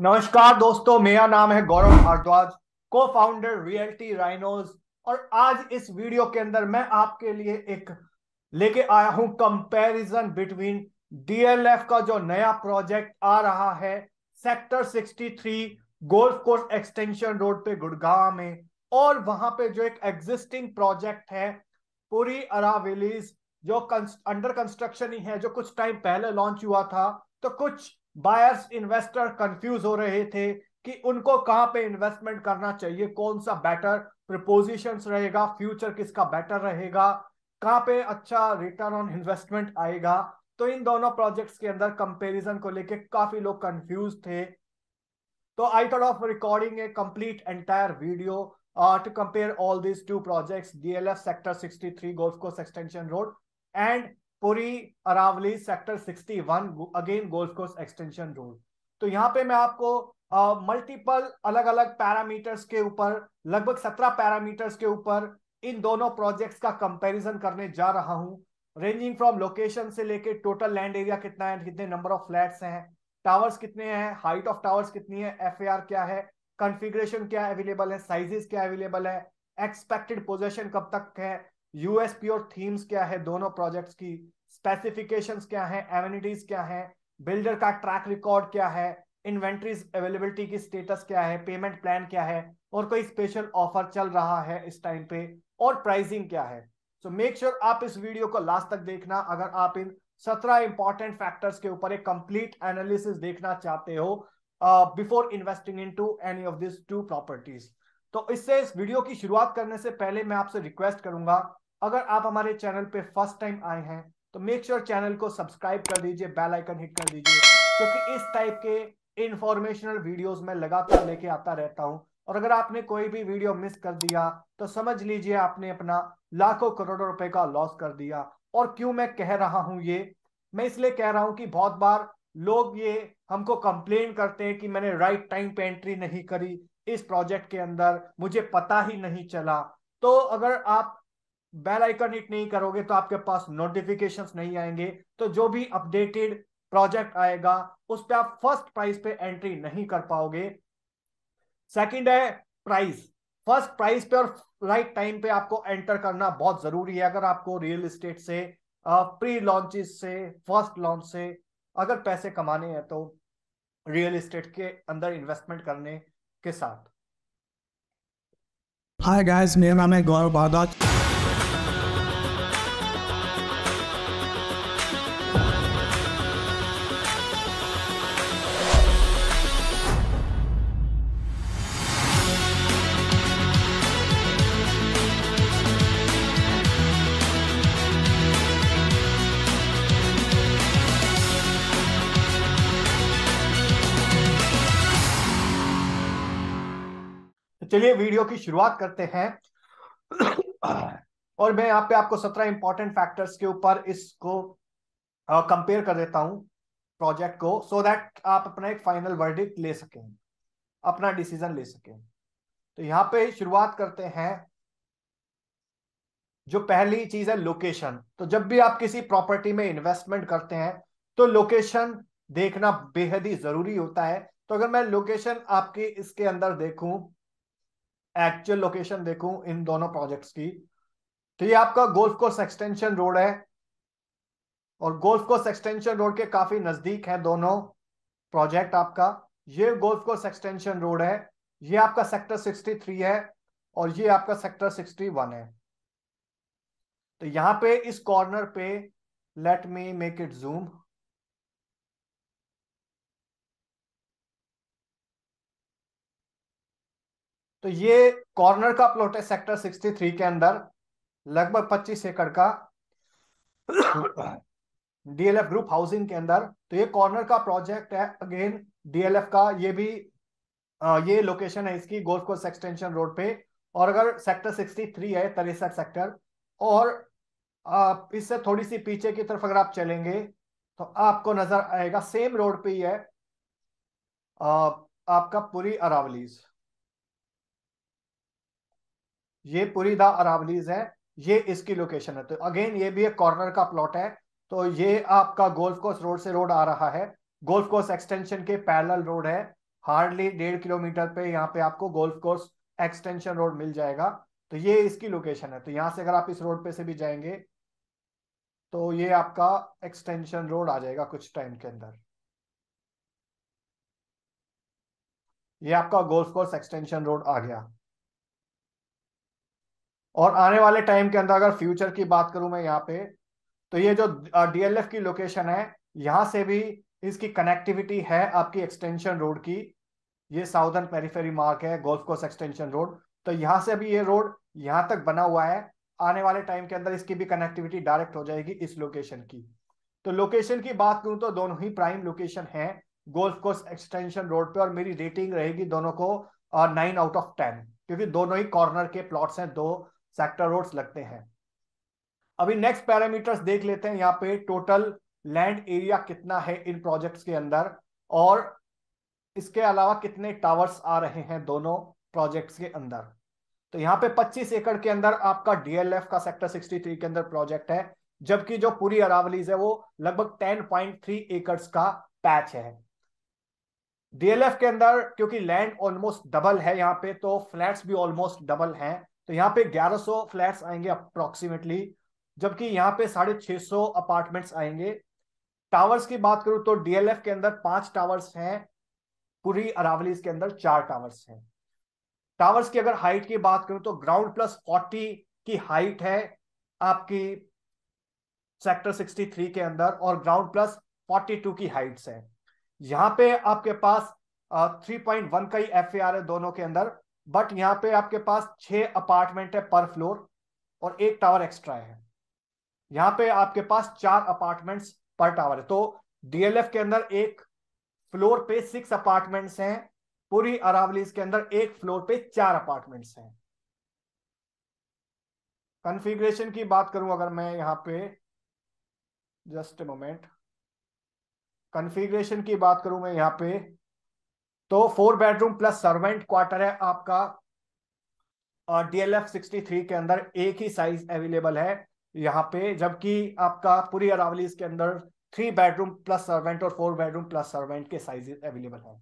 नमस्कार दोस्तों मेरा नाम है गौरव भारद्वाज को फाउंडर रियल्टी राइनोज और आज इस वीडियो के अंदर मैं आपके लिए एक लेके आया हूं कंपैरिजन बिटवीन डीएलएफ का जो नया प्रोजेक्ट आ रहा है sector 63 golf course extension road पे गुड़गांव में और वहां पे जो एक एग्जिस्टिंग प्रोजेक्ट है पूरी अरावेलीज जो अंडर कंस्ट्रक्शन ही है जो कुछ टाइम पहले लॉन्च हुआ था तो कुछ बायर्स इन्वेस्टर कंफ्यूज हो रहे थे कि उनको कहाँ पे इन्वेस्टमेंट करना चाहिए कौन सा बेटर प्रपोजिशंस रहेगा फ्यूचर किसका बेटर रहेगा कहाँ पे अच्छा रिटर्न ऑन इन्वेस्टमेंट आएगा तो इन दोनों प्रोजेक्ट्स के अंदर कंपैरिजन को लेके काफी लोग कंफ्यूज थे तो I thought of recording a complete entire video to compare all these two projects DLF sector 63 golf course extension road and Puri Aravali sector 61 again golf course extension rule तो यहाँ पे मैं आपको मल्टीपल अलग अलग पैरामीटर्स के ऊपर लगभग सत्रह पैरामीटर्स के ऊपर इन दोनों प्रोजेक्ट्स का कंपैरिजन करने जा रहा हूं रेंजिंग फ्रॉम लोकेशन से लेके टोटल लैंड एरिया कितना है कितने नंबर ऑफ फ्लैट्स हैं टावर्स कितने हैं हाइट ऑफ टावर्स कितनी है एफ क्या है कॉन्फ़िगरेशन क्या अवेलेबल है साइजेस क्या अवेलेबल है एक्सपेक्टेड पोजेशन कब तक है यूएसपी और थीम्स क्या है दोनों प्रोजेक्ट्स की स्पेसिफिकेशंस क्या है एवेनिटीज क्या है बिल्डर का ट्रैक रिकॉर्ड क्या है इन्वेंट्रीज अवेलेबिलिटी की स्टेटस क्या है पेमेंट प्लान क्या है और कोई स्पेशल ऑफर चल रहा है इस टाइम पे और प्राइसिंग क्या है सो मेक श्योर आप इस वीडियो को लास्ट तक देखना अगर आप इन सत्रह इंपॉर्टेंट फैक्टर्स के ऊपर एक कंप्लीट एनालिसिस देखना चाहते हो before investing into any of this two properties तो इससे इस वीडियो की शुरुआत करने से पहले मैं आपसे रिक्वेस्ट करूंगा अगर आप हमारे चैनल पे फर्स्ट टाइम आए हैं तो मेक श्योर sure चैनल को सब्सक्राइब कर दीजिए बेल आइकन हिट कर दीजिए क्योंकि इस टाइप के इंफॉर्मेशनल वीडियोस मैं लगातार लेके आता रहता हूं और अगर आपने कोई भी वीडियो मिस कर दिया तो समझ लीजिए आपने अपना लाखों करोड़ों रुपए का लॉस कर दिया और क्यों मैं कह रहा हूं ये मैं इसलिए कह रहा हूं कि बहुत बार लोग ये हमको कंप्लेन करते हैं कि मैंने राइट टाइम पे एंट्री नहीं करी इस प्रोजेक्ट के अंदर मुझे पता ही नहीं चला तो अगर आप बेल आइकन हिट नहीं करोगे तो आपके पास नोटिफिकेशंस नहीं आएंगे तो जो भी अपडेटेड प्रोजेक्ट आएगा उस पर आप फर्स्ट प्राइस पे एंट्री नहीं कर पाओगे सेकंड है प्राइस फर्स्ट प्राइस पे और राइट टाइम पे आपको एंटर करना बहुत जरूरी है अगर आपको रियल इस्टेट से प्री लॉन्चेस से फर्स्ट लॉन्च से अगर पैसे कमाने हैं तो रियल इस्टेट के अंदर इन्वेस्टमेंट करने के साथ हाय गाइस मेरा नाम है गौरव भारद्वाज चलिए वीडियो की शुरुआत करते हैं और मैं यहाँ पे आपको सत्रह इंपॉर्टेंट फैक्टर्स के ऊपर इसको कंपेयर कर देता हूँ प्रोजेक्ट को सो so दैट आप अपना एक फाइनल वर्डिक ले सकें अपना डिसीजन ले सकें तो यहाँ पे शुरुआत करते हैं जो पहली चीज है लोकेशन तो जब भी आप किसी प्रॉपर्टी में इन्वेस्टमेंट करते हैं तो लोकेशन देखना बेहद ही जरूरी होता है तो अगर मैं लोकेशन आपके इसके अंदर देखूं एक्चुअल लोकेशन देखूं इन दोनों प्रोजेक्ट्स की तो ये आपका गोल्फ कोर्स एक्सटेंशन रोड है और गोल्फ कोर्स एक्सटेंशन रोड के काफी नजदीक है दोनों प्रोजेक्ट आपका ये गोल्फ कोर्स एक्सटेंशन रोड है ये आपका सेक्टर 63 है और ये आपका सेक्टर 61 है तो यहां पे इस कॉर्नर पे let me make it zoom तो ये कॉर्नर का प्लॉट है सेक्टर 63 के अंदर लगभग 25 एकड़ का डीएलएफ ग्रुप हाउसिंग के अंदर तो ये कॉर्नर का प्रोजेक्ट है अगेन डीएलएफ का ये भी आ, ये लोकेशन है इसकी गोल्फ कोर्स एक्सटेंशन रोड पे और अगर सेक्टर 63 है तिरसठ सेक्टर और इससे थोड़ी सी पीछे की तरफ अगर आप चलेंगे तो आपको नजर आएगा सेम रोड पे ही है आ, आपका पूरी अरावलीज़ ये पूरी द अरावलीज है ये इसकी लोकेशन है तो अगेन ये भी एक कॉर्नर का प्लॉट है तो ये आपका गोल्फ कोर्स रोड से रोड आ रहा है गोल्फ कोर्स एक्सटेंशन के पैरल रोड है हार्डली डेढ़ किलोमीटर पे यहाँ पे आपको गोल्फ कोर्स एक्सटेंशन रोड मिल जाएगा तो ये इसकी लोकेशन है तो यहाँ से अगर आप इस रोड पे से भी जाएंगे तो ये आपका एक्सटेंशन रोड आ जाएगा कुछ टाइम के अंदर ये आपका गोल्फ कोर्स एक्सटेंशन रोड आ गया और आने वाले टाइम के अंदर अगर फ्यूचर की बात करूं मैं यहाँ पे तो ये जो डीएलएफ की लोकेशन है यहाँ से भी इसकी कनेक्टिविटी है आपकी एक्सटेंशन रोड की ये साउदर्न पेरीफेरी मार्क है गोल्फ कोर्स एक्सटेंशन रोड तो यहाँ से भी ये रोड यहाँ तक बना हुआ है आने वाले टाइम के अंदर इसकी भी कनेक्टिविटी डायरेक्ट हो जाएगी इस लोकेशन की तो लोकेशन की बात करूं तो दोनों ही प्राइम लोकेशन है गोल्फ कोर्स एक्सटेंशन रोड पे और मेरी रेटिंग रहेगी दोनों को नाइन आउट ऑफ टेन क्योंकि दोनों ही कॉर्नर के प्लॉट्स हैं दो सेक्टर लगते हैं अभी नेक्स्ट पैरामीटर्स देख लेते हैं यहाँ पे टोटल लैंड एरिया कितना है इन प्रोजेक्ट्स के अंदर और इसके अलावा कितने टावर्स आ रहे हैं दोनों प्रोजेक्ट्स के अंदर तो यहाँ पे 25 एकड़ के अंदर आपका डीएलएफ का सेक्टर 63 के अंदर प्रोजेक्ट है जबकि जो पूरी अरावलीज है वो लगभग 10.3 एकड़ का पैच है डीएलएफ के अंदर क्योंकि लैंड ऑलमोस्ट डबल है यहाँ पे तो फ्लैट्स भी ऑलमोस्ट डबल हैं तो यहाँ पे 1100 फ्लैट्स आएंगे अप्रोक्सीमेटली जबकि यहाँ पे साढ़े छह सौ अपार्टमेंट्स आएंगे टावर्स की बात करूं तो डीएलएफ के अंदर पांच टावर्स हैं पूरी अरावली के अंदर चार टावर्स हैं टावर्स की अगर हाइट की बात करूं तो ग्राउंड प्लस फोर्टी की हाइट है आपकी सेक्टर 63 के अंदर और ग्राउंड प्लस 42 की हाइट्स है यहाँ पे आपके पास 3.1 का ही एफ है दोनों के अंदर बट यहाँ पे आपके पास छह अपार्टमेंट है पर फ्लोर और एक टावर एक्स्ट्रा है यहाँ पे आपके पास चार अपार्टमेंट्स पर टावर है तो डीएलएफ के अंदर एक फ्लोर पे सिक्स अपार्टमेंट्स हैं पूरी अरावली के अंदर एक फ्लोर पे चार अपार्टमेंट्स हैं कॉन्फ़िगरेशन की बात करूं अगर मैं यहाँ पे जस्ट मोमेंट कॉन्फ़िगरेशन की बात करूं मैं यहाँ पे तो four bedroom plus servant quarter है आपका और डीएलएफ सिक्सटी थ्री के अंदर एक ही साइज अवेलेबल है यहाँ पे जबकि आपका पूरी अरावली के अंदर थ्री बेडरूम प्लस सर्वेंट और फोर बेडरूम प्लस सर्वेंट के साइज अवेलेबल है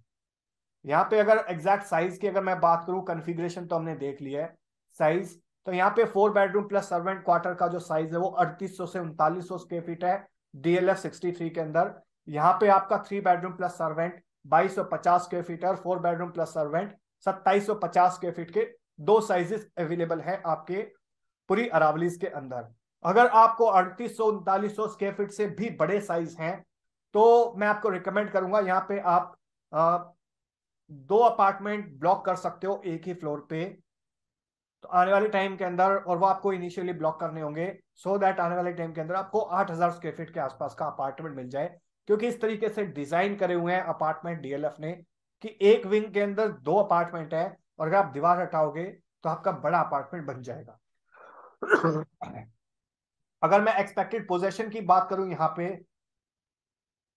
यहाँ पे अगर एग्जैक्ट साइज की अगर मैं बात करूँ कन्फिग्रेशन तो हमने देख लिया है साइज तो यहाँ पे four bedroom plus servant quarter का जो साइज है वो अड़तीस से उनतालीस स्क्वेयर फीट है डीएलएफ सिक्सटी थ्री के अंदर यहाँ पे आपका थ्री बेडरूम प्लस सर्वेंट बाईस सौ पचास स्क्वेयर फीट और फोर बेडरूम प्लस सर्वेंट सत्ताईस सौ पचास फीट के दो साइजेस अवेलेबल हैं आपके पूरी अरावलीज के अंदर अगर आपको अड़तीस सौ उनतालीस सौ फीट से भी बड़े साइज हैं तो मैं आपको रिकमेंड करूंगा यहाँ पे आप आ, दो अपार्टमेंट ब्लॉक कर सकते हो एक ही फ्लोर पे तो आने वाले टाइम के अंदर और वो आपको इनिशियली ब्लॉक करने होंगे सो so दैट आने वाले टाइम के अंदर आपको 8000 स्क्वायर फीट के आसपास का अपार्टमेंट मिल जाए क्योंकि इस तरीके से डिजाइन करे हुए हैं अपार्टमेंट डीएलएफ ने कि एक विंग के अंदर दो अपार्टमेंट है और अगर आप दीवार हटाओगे तो आपका बड़ा अपार्टमेंट बन जाएगा अगर मैं एक्सपेक्टेड पोजेशन की बात करूं यहाँ पे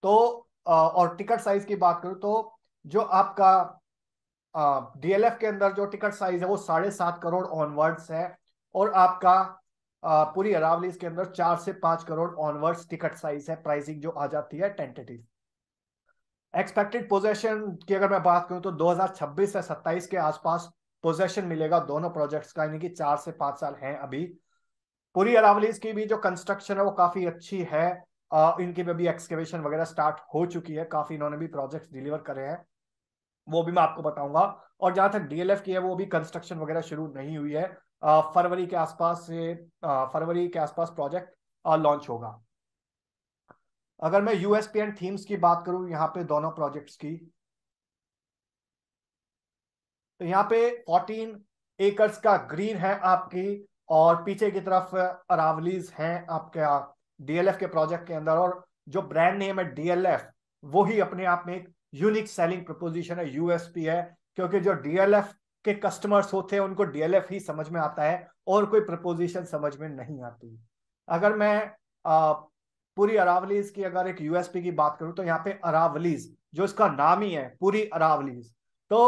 तो और टिकट साइज की बात करूं तो जो आपका डीएलएफ के अंदर जो टिकट साइज है वो साढ़े सात करोड़ ऑनवर्ड्स है और आपका पूरी अरावली के अंदर चार से पांच करोड़ ऑनवर्ड्स टिकट साइज है प्राइसिंग जो आ जाती है टेंटेटिव एक्सपेक्टेड पोजेशन की अगर मैं बात करूं तो 2026 से 27 के आसपास पोजेशन मिलेगा दोनों प्रोजेक्ट्स का यानी कि चार से पांच साल हैं अभी पूरी अरावली की भी जो कंस्ट्रक्शन है वो काफी अच्छी है आ, इनकी भी एक्सकेवेशन वगैरह स्टार्ट हो चुकी है काफी इन्होंने भी प्रोजेक्ट डिलीवर करे हैं वो भी मैं आपको बताऊंगा और जहां तक डीएलएफ की है वो भी कंस्ट्रक्शन वगैरह शुरू नहीं हुई है फरवरी के आसपास से फरवरी के आसपास प्रोजेक्ट लॉन्च होगा अगर मैं यूएसपी एंड थीम्स की बात करूं यहाँ पे दोनों प्रोजेक्ट्स की तो यहाँ पे 14 एकर्स का ग्रीन है आपकी और पीछे की तरफ अरावलीज हैं आपके डीएलएफ के प्रोजेक्ट के अंदर और जो ब्रांड नेम है डीएलएफ वो ही अपने आप में एक यूनिक सेलिंग प्रपोजिशन है यूएसपी है क्योंकि जो डीएलएफ के कस्टमर्स होते हैं उनको डीएलएफ ही समझ में आता है और कोई प्रपोजिशन समझ में नहीं आती अगर मैं आ, पूरी अरावलीज की अगर एक यूएसपी की बात करूं तो यहाँ पे अरावलीज जो इसका नाम ही है पूरी अरावलीज तो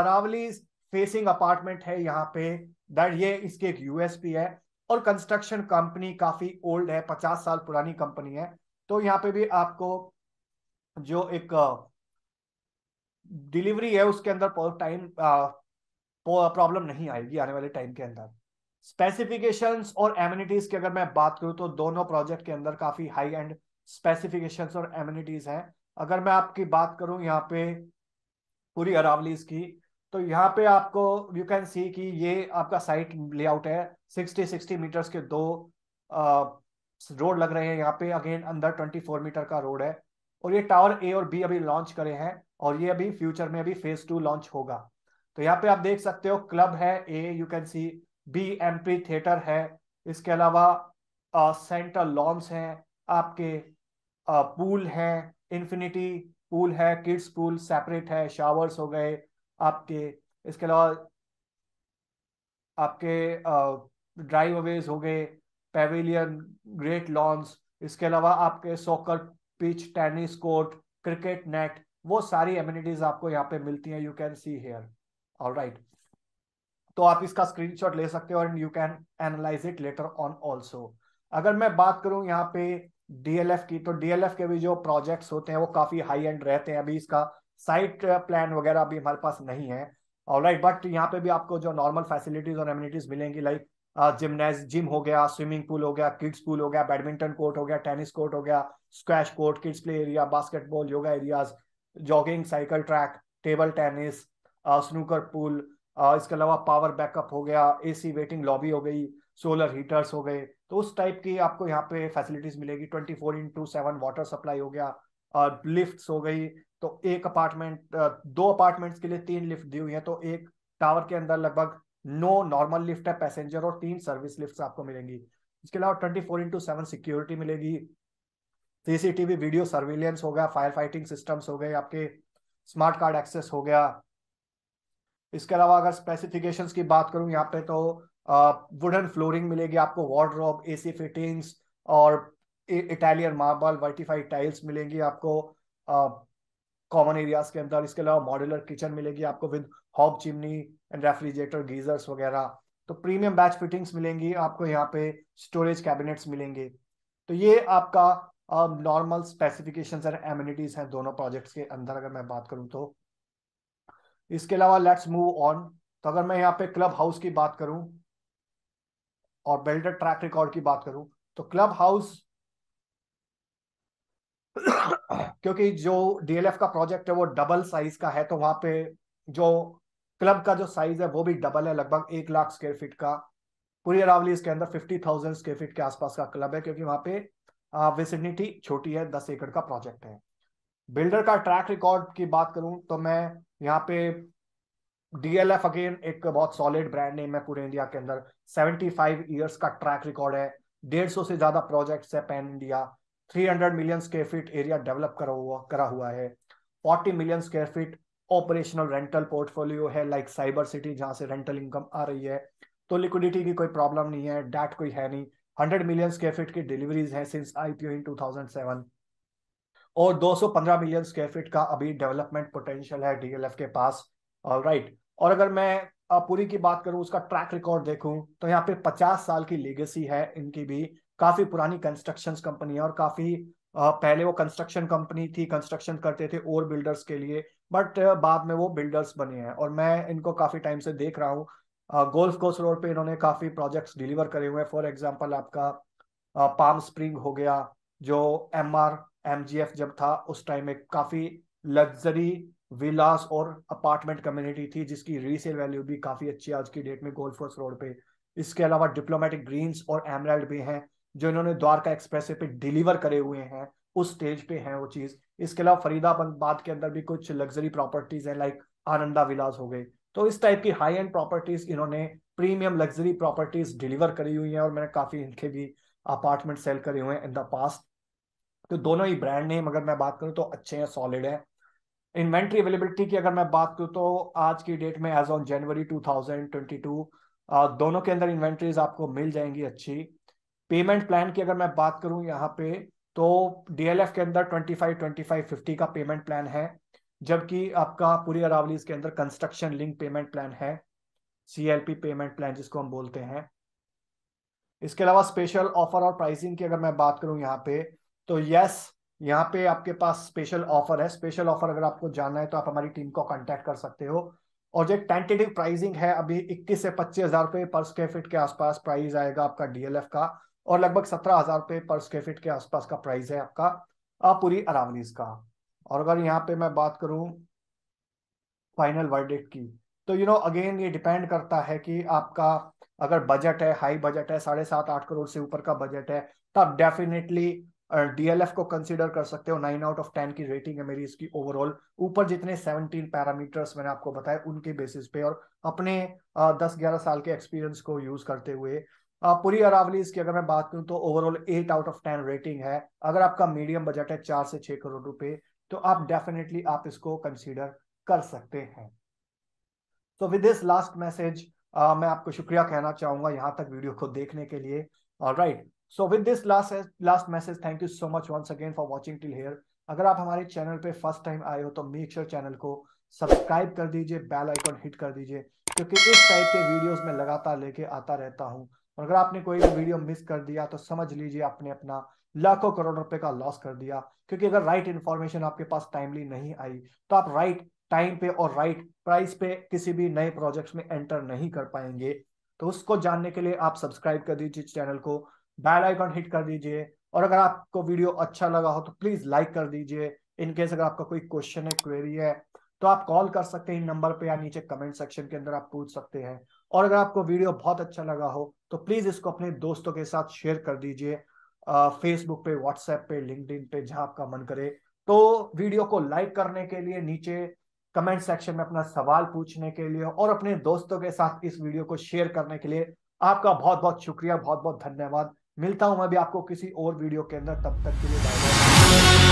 अरावलीज फेसिंग अपार्टमेंट है यहाँ पे दैट ये इसकी एक यूएसपी है और कंस्ट्रक्शन कंपनी काफी ओल्ड है पचास साल पुरानी कंपनी है तो यहाँ पे भी आपको जो एक डिलीवरी है उसके अंदर टाइम प्रॉब्लम नहीं आएगी आने वाले टाइम के अंदर स्पेसिफिकेशन और एम्यूनिटीज की अगर मैं बात करूं तो दोनों प्रोजेक्ट के अंदर काफी हाई एंड स्पेसिफिकेशन और एम्यूनिटीज हैं अगर मैं आपकी बात करूं यहाँ पे पूरी अरावलीज की तो यहाँ पे आपको यू कैन सी कि ये आपका साइट लेआउट है 60 60 मीटर्स के दो रोड लग रहे हैं यहाँ पे अगेन अंदर 24 मीटर का रोड है और ये टावर ए और बी अभी लॉन्च करे हैं और ये अभी फ्यूचर में अभी फेज टू लॉन्च होगा तो यहाँ पे आप देख सकते हो क्लब है ए यू कैन सी बी एम्पी थिएटर है इसके अलावा सेंट्रल लॉन्स हैं आपके आ, पूल है इन्फिनिटी पूल है किड्स पूल सेपरेट है शावर्स हो गए आपके इसके अलावा आपके ड्राइव अवेज हो गए पेविलियन ग्रेट लॉन्स इसके अलावा आपके soccer pitch tennis court cricket net वो सारी एम्यूनिटीज आपको यहाँ पे मिलती हैं you can see here right तो आप इसका स्क्रीनशॉट ले सकते हो and you can analyse it later on also अगर मैं बात करूं यहाँ पे डीएलएफ की तो डीएलएफ के भी जो प्रोजेक्ट्स होते हैं वो काफी हाई एंड रहते हैं अभी इसका साइट प्लान वगैरह अभी हमारे पास नहीं है राइट बट यहाँ पे भी आपको जो नॉर्मल फैसिलिटीज और एम्यूनिटीज मिलेंगी लाइक जिमनाइज जिम हो गया स्विमिंग पूल हो गया किड्स पूल हो गया बैडमिंटन कोर्ट हो गया टेनिस कोर्ट हो गया squash court kids play area basketball yoga areas jogging cycle track table tennis snooker pool इसके अलावा पावर बैकअप हो गया एसी वेटिंग लॉबी हो गई सोलर हीटर्स हो गए तो उस टाइप की आपको यहाँ पे फैसिलिटीज मिलेगी twenty four into seven water supply हो गया लिफ्ट हो गई तो एक अपार्टमेंट दो अपार्टमेंट्स के लिए तीन लिफ्ट दी हुई है तो एक टावर के अंदर लगभग नो नॉर्मल लिफ्ट है पैसेंजर और तीन सर्विस लिफ्ट आपको मिलेंगी इसके अलावा twenty four into seven security मिलेगी सीसीटीवी वीडियो सर्विलियंस हो गया फायर फाइटिंग सिस्टम्स हो गए आपके स्मार्ट कार्ड एक्सेस हो गया इसके अलावा अगर स्पेसिफिकेशंस की बात करूं यहाँ पे तो वुडन फ्लोरिंग मिलेगी आपको वार्ड्रॉप एसी फिटिंग्स और इटालियन मार्बल वर्टिफाइड टाइल्स मिलेंगी आपको कॉमन एरियाज के अंदर इसके अलावा मॉड्यूलर किचन मिलेगी आपको with hob chimney and refrigerator geysers वगैरह तो प्रीमियम बैच फिटिंग्स मिलेंगी आपको यहाँ पे स्टोरेज कैबिनेट्स मिलेंगे तो ये आपका नॉर्मल स्पेसिफिकेशंस एंड एम्यूनिटीज हैं दोनों प्रोजेक्ट्स के अंदर अगर मैं बात करूँ तो इसके अलावा लेट्स मूव ऑन तो अगर मैं यहाँ पे क्लब हाउस की बात करूं और बेल्टेड ट्रैक रिकॉर्ड की बात करूं तो क्लब हाउस क्योंकि जो डीएलएफ का प्रोजेक्ट है वो डबल साइज का है तो वहां पे जो क्लब का जो साइज है वो भी डबल है लगभग एक लाख स्क्वेयर फीट का पूरी अरावली इसके अंदर फिफ्टी थाउजेंड स्क्वेयर फीट के आसपास का क्लब है क्योंकि वहां पे विसिडनिटी छोटी है दस एकड़ का प्रोजेक्ट है बिल्डर का ट्रैक रिकॉर्ड की बात करूं तो मैं यहाँ पे डीएलएफ अगेन एक बहुत सॉलिड ब्रांड नेम है पूरे इंडिया के अंदर फाइव ईयर्स का ट्रैक रिकॉर्ड है डेढ़ सौ से ज्यादा प्रोजेक्ट्स है pan India three hundred million square feet area develop करा हुआ करा हुआ है forty million square feet operational rental portfolio है लाइक साइबर सिटी जहां से रेंटल इनकम आ रही है तो लिक्विडिटी की कोई प्रॉब्लम नहीं है डेट कोई है नहीं हंड्रेड मिलियन स्क्वायर फीट की डिलीवरीज है since IPO in two thousand seven और 215 मिलियन स्क्वायर फीट का अभी डेवलपमेंट पोटेंशियल है डीएलएफ के पास राइट और अगर मैं पूरी की बात करूं उसका ट्रैक रिकॉर्ड देखूं तो यहाँ पे 50 साल की लेगेसी है इनकी भी काफी पुरानी कंस्ट्रक्शन कंपनी है और काफी पहले वो कंस्ट्रक्शन कंपनी थी कंस्ट्रक्शन करते थे और बिल्डर्स के लिए बट बाद में वो बिल्डर्स बने हैं और मैं इनको काफी टाइम से देख रहा हूँ गोल्फ कोर्स रोड पे इन्होंने काफी प्रोजेक्ट्स डिलीवर करे हुए हैं फॉर एग्जाम्पल आपका पाम स्प्रिंग हो गया जो Emaar M G F जब था उस टाइम में काफ़ी लग्जरी विलास और अपार्टमेंट कम्युनिटी थी जिसकी रीसेल वैल्यू भी काफ़ी अच्छी आज की डेट में गोल्फर्स रोड पे इसके अलावा डिप्लोमेटिक ग्रीन्स और एमराल्ड भी हैं जो इन्होंने द्वारका एक्सप्रेस पे डिलीवर करे हुए हैं उस स्टेज पे है वो चीज़ इसके अलावा फरीदाबाद के अंदर भी कुछ लग्जरी प्रॉपर्टीज़ हैं लाइक आनंदा विलास हो गई तो इस टाइप की हाई एंड प्रॉपर्टीज़ इन्होंने प्रीमियम लग्जरी प्रॉपर्टीज़ डिलीवर करी हुई हैं और मैंने काफ़ी इनके भी अपार्टमेंट सेल करे हुए हैं इन द पास्ट तो दोनों ही ब्रांड नेम अगर मैं बात करूं तो अच्छे हैं सॉलिड हैं इन्वेंट्री अवेलेबिलिटी की अगर मैं बात करूं तो आज की डेट में एज ऑन जनवरी 2022 दोनों के अंदर इन्वेंट्रीज आपको मिल जाएंगी अच्छी पेमेंट प्लान की अगर मैं बात करूं यहाँ पे तो डीएलएफ के अंदर 25 25 50 का पेमेंट प्लान है जबकि आपका पूरी अरावली के अंदर कंस्ट्रक्शन लिंक पेमेंट प्लान है सीएलपी पेमेंट प्लान जिसको हम बोलते हैं इसके अलावा स्पेशल ऑफर और प्राइसिंग की अगर मैं बात करूं यहाँ पे तो यस यहाँ पे आपके पास स्पेशल ऑफर है स्पेशल ऑफर अगर आपको जानना है तो आप हमारी टीम को कॉन्टेक्ट कर सकते हो और जो टेंटेटिव प्राइसिंग है अभी 21 से पच्चीस हजार रुपये पर स्क्वेयर फीट के आसपास प्राइस आएगा आपका डीएलएफ का और लगभग सत्रह हजार रुपये पर स्क्वेयर फीट के आसपास का प्राइस है आपका पूरी अरावलीज का और अगर यहाँ पे मैं बात करूं फाइनल वर्डिक्ट की तो यू नो अगेन ये डिपेंड करता है कि आपका अगर बजट है हाई बजट है साढ़े सात आठ करोड़ से ऊपर का बजट है तब डेफिनेटली डीएलएफ को कंसिडर कर सकते हो नाइन आउट ऑफ टेन की रेटिंग है मेरी इसकी ओवरऑल ऊपर जितने सेवनटीन पैरामीटर्स मैंने आपको बताया उनके बेसिस पे और अपने दस ग्यारह साल के एक्सपीरियंस को यूज करते हुए पूरी अरावलीज की अगर मैं बात करूं तो overall eight out of ten rating है अगर आपका मीडियम बजट है चार से छह करोड़ रुपए तो आप डेफिनेटली आप इसको कंसिडर कर सकते हैं तो विद दिस लास्ट मैसेज मैं आपको शुक्रिया कहना चाहूंगा यहाँ तक वीडियो को देखने के लिए और right right, so with this last last message thank you so much once again for watching till here अगर आप हमारे चैनल पे फर्स्ट टाइम आए हो तो मेक श्योर चैनल को सब्सक्राइब कर दीजिए बेल आइकॉन हिट कर दीजिए क्योंकि इस टाइप के वीडियोस में लगातार लेके आता रहता हूँ और अगर आपने कोई भी वीडियो मिस कर दिया तो समझ लीजिए आपने अपना लाखों करोड़ रुपए का लॉस कर दिया क्योंकि अगर राइट इन्फॉर्मेशन आपके पास टाइमली नहीं आई तो आप राइट टाइम पे और राइट प्राइस पे किसी भी नए प्रोजेक्ट में एंटर नहीं कर पाएंगे तो उसको जानने के लिए आप सब्सक्राइब कर दीजिए चैनल को बैल आइकॉन हिट कर दीजिए और अगर आपको वीडियो अच्छा लगा हो तो प्लीज लाइक कर दीजिए इनकेस अगर आपका कोई क्वेश्चन है क्वेरी है तो आप कॉल कर सकते हैं इन नंबर पे या नीचे कमेंट सेक्शन के अंदर आप पूछ सकते हैं और अगर आपको वीडियो बहुत अच्छा लगा हो तो प्लीज इसको अपने दोस्तों के साथ शेयर कर दीजिए फेसबुक पे व्हाट्सएप पे इन पे जहां आपका मन करे तो वीडियो को लाइक करने के लिए नीचे कमेंट सेक्शन में अपना सवाल पूछने के लिए और अपने दोस्तों के साथ इस वीडियो को शेयर करने के लिए आपका बहुत बहुत शुक्रिया बहुत बहुत धन्यवाद मिलता हूं मैं भी आपको किसी और वीडियो के अंदर तब तक के लिए बाय बाय